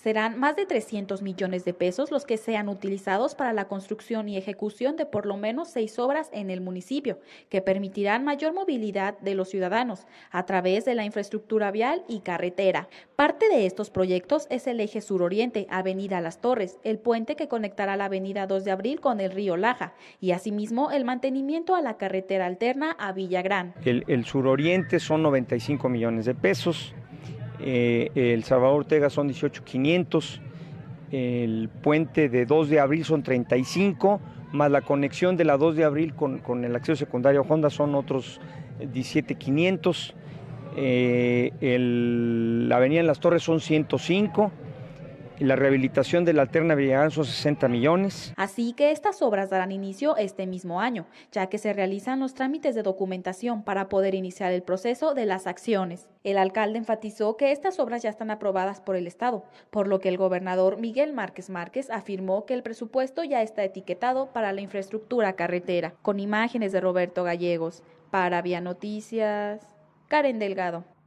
Serán más de 300 millones de pesos los que sean utilizados para la construcción y ejecución de por lo menos seis obras en el municipio, que permitirán mayor movilidad de los ciudadanos a través de la infraestructura vial y carretera. Parte de estos proyectos es el eje suroriente, Avenida Las Torres, el puente que conectará la Avenida 2 de Abril con el río Laja, y asimismo el mantenimiento a la carretera alterna a Villagrán. El, el suroriente son 95 millones de pesos eh, el Salvador Ortega son 18,500, el puente de 2 de abril son 35, más la conexión de la 2 de abril con, el acceso secundario Honda son otros 17,500. Eh, la avenida en las Torres son 105, la rehabilitación de la alterna en sus 60 millones. Así que estas obras darán inicio este mismo año, ya que se realizan los trámites de documentación para poder iniciar el proceso de las acciones. El alcalde enfatizó que estas obras ya están aprobadas por el Estado, por lo que el gobernador Miguel Márquez Márquez afirmó que el presupuesto ya está etiquetado para la infraestructura carretera, con imágenes de Roberto Gallegos. Para Vía Noticias, Karen Delgado.